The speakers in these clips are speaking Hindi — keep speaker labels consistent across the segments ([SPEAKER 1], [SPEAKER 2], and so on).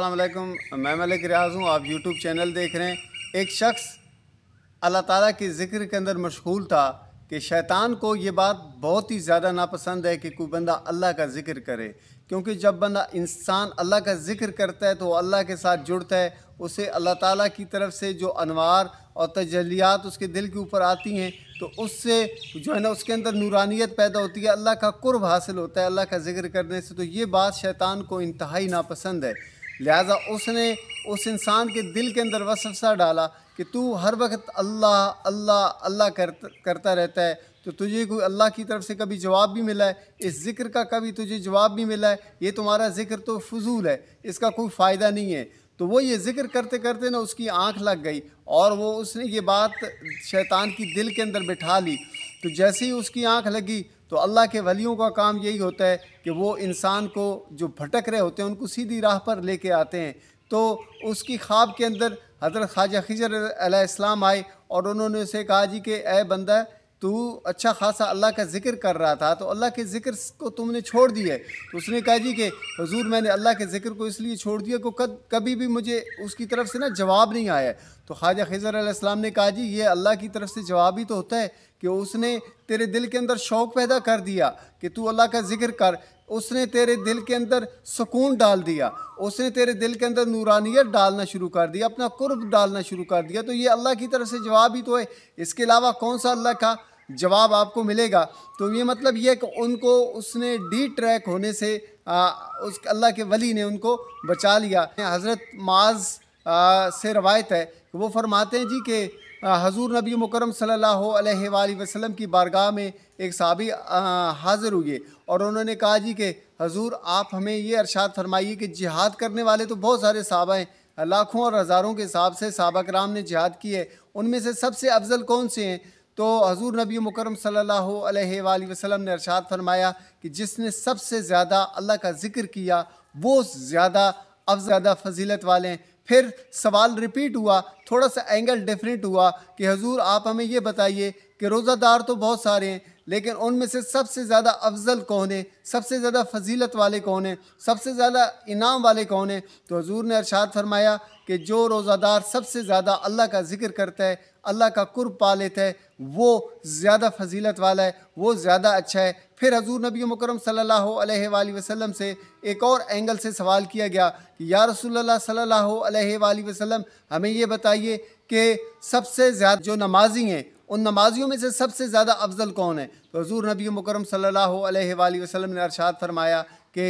[SPEAKER 1] अल्लाम मैं मलिक रियाज हूँ आप यूट्यूब चैनल देख रहे हैं एक शख्स अल्लाह ताला के ज़िक्र के अंदर मशगूल था कि शैतान को ये बात बहुत ही ज़्यादा नापसंद है कि कोई बंदा अल्लाह का ज़िक्र करे क्योंकि जब बंदा इंसान अल्लाह का ज़िक्र करता है तो अल्लाह के साथ जुड़ता है उसे अल्लाह ताला की तरफ से जो अनवार और तजलियात उसके दिल के ऊपर आती हैं तो उससे जो है ना उसके अंदर नूरानियत पैदा होती है अल्लाह का कुर्ब हासिल होता है अल्लाह का ज़िक्र करने से तो ये बात शैतान को इंतहाई नापसंद है लिहाजा उसने उस इंसान के दिल के अंदर वसवसा डाला कि तू हर वक्त अल्लाह अल्लाह अल्लाह कर, करता रहता है तो तुझे कोई अल्लाह की तरफ से कभी जवाब भी मिला है इस ज़िक्र का कभी तुझे जवाब भी मिला है ये तुम्हारा ज़िक्र तो फजूल है इसका कोई फ़ायदा नहीं है तो वो ये जिक्र करते करते ना उसकी आंख लग गई और वो उसने ये बात शैतान की दिल के अंदर बिठा ली तो जैसे ही उसकी आंख लगी तो अल्लाह के वलियों का काम यही होता है कि वो इंसान को जो भटक रहे होते हैं उनको सीधी राह पर लेके आते हैं तो उसकी ख्वाब के अंदर हज़रत ख्वाजा खिजर इस्लाम आए और उन्होंने उसे कहा जी कि ए बंदा तू अच्छा खासा अल्लाह का जिक्र कर रहा था तो अल्लाह के जिक्र को तुमने छोड़ दिया तो उसने कहा जी कि हजूर मैंने अल्लाह के जिक्र को इसलिए छोड़ दिया को कद कभी भी मुझे उसकी तरफ से ना जवाब नहीं आया तो ख्वाजा खजर आसमाम ने कहा जी ये अल्लाह की तरफ से जवाब ही तो होता है कि उसने तेरे दिल के अंदर शौक़ पैदा कर दिया कि तू अल्लाह का जिक्र कर उसने तेरे दिल के अंदर सुकून डाल दिया उसने तेरे दिल के अंदर नूरानियत डालना शुरू कर दिया अपना कुर्ब डालना शुरू कर दिया तो ये अल्लाह की तरफ से जवाब ही तो है इसके अलावा कौन सा अल्लाह का जवाब आपको मिलेगा तो ये मतलब ये कि उनको उसने डी ट्रैक होने से आ, उस अल्लाह के वली ने उनको बचा लिया हज़रत माज आ, से रवायत है वो फरमाते हैं जी के हजूर नबी मुकरम सल्लल्लाहु अलैहि वसल्लम की बारगाह में एक सबी हाज़िर हुए और उन्होंने कहा जी कि हजूर आप हमें ये अरशाद फरमाइए कि जिहाद करने वाले तो बहुत सारे साहबा हैं लाखों और हज़ारों के हिसाब से सबक राम ने जिहाद की है उनमें से सबसे अफजल कौन से हैं तो हजूर नबी मुकरम सल्लल्लाहु अलैहि वसल्लम ने अरसाद फरमाया कि जिसने सबसे ज़्यादा अल्लाह का ज़िक्र किया वो ज़्यादा अब ज़्यादा फजीलत वाले हैं फिर सवाल रिपीट हुआ थोड़ा सा एंगल डिफरेंट हुआ कि हजूर आप हमें ये बताइए कि रोज़ादार तो बहुत सारे हैं लेकिन उनमें से सबसे ज़्यादा अफजल कौन है सबसे ज़्यादा फजीलत वाले कौन है सबसे ज़्यादा इनाम वाले कौन है तो हजूर ने अरशाद फरमाया कि जो रोज़ादार सबसे ज़्यादा अल्लाह का ज़िक्र करता है अल्लाह का कुर्ब पा लेता है वो ज़्यादा फजीलत वाला है वो ज़्यादा अच्छा है फिर हजूर नबी मुकरम सल्ला वसलम से एक और एंगल से सवाल किया गया कि या रसूलुल्लाह सल्ला वसलम हमें ये बताइए कि सबसे ज़्यादा जो नमाजी हैं उन नमाजियों में से सबसे ज़्यादा अफजल कौन है तो हजूर नबी मुकरम सल वसलम ने अरशाद फरमाया कि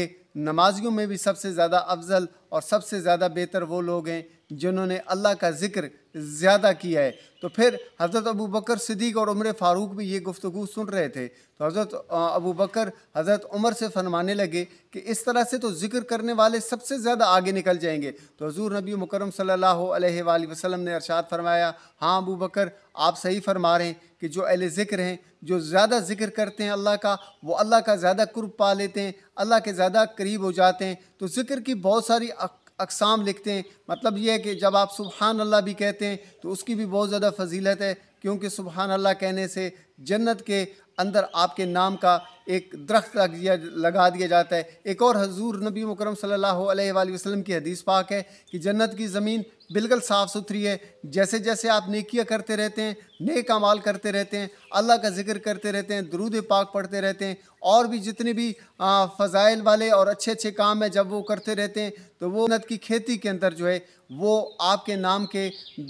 [SPEAKER 1] नमाजियों में भी सबसे ज़्यादा अफजल और सबसे ज़्यादा बेहतर वो लोग हैं जिन्होंने अल्लाह का ज़िक्र ज़्यादा किया है तो फिर हज़रत अबू बकर सिद्दीक और उम्र फ़ारूक भी ये गुफ्तु सुन रहे थे तो हज़रत अबू बकर हज़रत उमर से फरमाने लगे कि इस तरह से तो ज़िक्र करने वाले सबसे ज़्यादा आगे निकल जाएंगे तो हजूर नबी मुकरम सल्ला वसलम ने अरसाद फरमाया हाँ अबू बकर आप सही फरमा रहे हैं कि जो अहल ज़िक्र हैं जो ज़्यादा ज़िक्र करते हैं अल्लाह का वो अल्लाह का ज़्यादा कुर्ब पा लेते हैं अल्लाह के ज़्यादा करीब हो जाते हैं तो ज़िक्र की बहुत सारी अकसाम लिखते हैं मतलब ये है कि जब आप सुबहान अल्लाह भी कहते हैं तो उसकी भी बहुत ज़्यादा फजीलत है क्योंकि सुबहान अल्लाह कहने से जन्नत के अंदर आपके नाम का एक दरख्त लग दिया लगा दिया जाता है एक और हजूर नबी मुकरम सल्लल्लाहु अलैहि वसल्लम की हदीस पाक है कि जन्नत की ज़मीन बिल्कुल साफ़ सुथरी है जैसे जैसे आप नेकियां करते रहते हैं नेक अमाल करते रहते हैं अल्लाह का जिक्र करते रहते हैं दरूद पाक पढ़ते रहते हैं और भी जितने भी फ़ज़ाइल वाले और अच्छे अच्छे काम हैं जब वो करते रहते हैं तो वो जन्नत की खेती के अंदर जो है वो आपके नाम के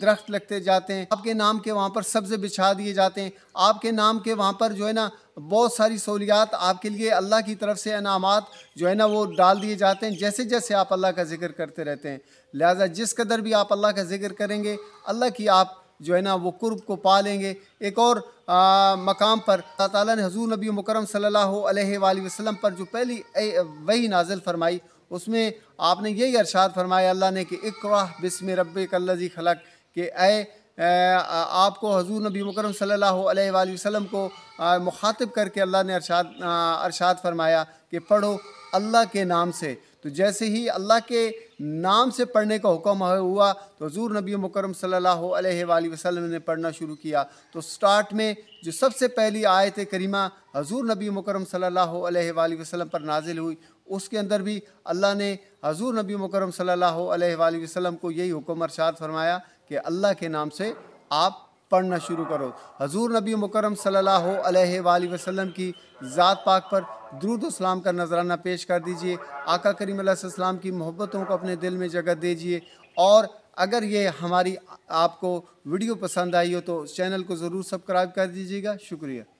[SPEAKER 1] दरख्त लगते जाते हैं आपके नाम के वहाँ पर सब्ज़ बिछा दिए जाते हैं आपके नाम के वहाँ पर जो है ना ना बहुत सारी सहूलियात आपके लिए अल्लाह की तरफ से इनाम जो है ना वो डाल दिए जाते हैं जैसे जैसे आप अल्लाह का जिक्र करते रहते हैं लिहाजा जिस कदर भी आप अल्लाह का जिक्र करेंगे अल्लाह की आप जो है ना वो कुर्ब को पा लेंगे एक और आ, मकाम पर अल्लाह ने हजूर नबी मुकरम सल्लल्लाहु अलैहि वसल्लम पर जो पहली वही नाजिल फरमाई उसमें आपने यही अरसाद फरमाया अल्लाह ने कि इकरा बिस्म रब कल्लि खलक के ए आपको हजूर नबी मकरम सल्ला अलैहि को मुखातब करके अल्लाह ने अरशाद अरशाद फरमाया कि पढ़ो अल्लाह के नाम से तो जैसे ही अल्लाह के नाम से पढ़ने का हुक्म हुआ तो हजूर नबी मकरम सल्ला वसलम ने पढ़ना शुरू किया तो स्टार्ट में जो सबसे पहली आयत करीमा हजूर नबी मकरम सल्ला वसलम पर नाजिल हुई उसके अंदर भी अल्लाह ने हजूर नबी मकरम सल्ला वसलम को यही हुक्म अरशाद फरमाया कि अल्लाह के नाम से आप पढ़ना शुरू करो हजूर नबी मुकरम सल्लल्लाहु अलैहि वसल्लम की ज़ात पाक पर दरुद इस्लाम का नजराना पेश कर दीजिए आका करीम सलाम की मोहब्बतों को अपने दिल में जगह दीजिए और अगर ये हमारी आपको वीडियो पसंद आई हो तो चैनल को ज़रूर सब्सक्राइब कर दीजिएगा शुक्रिया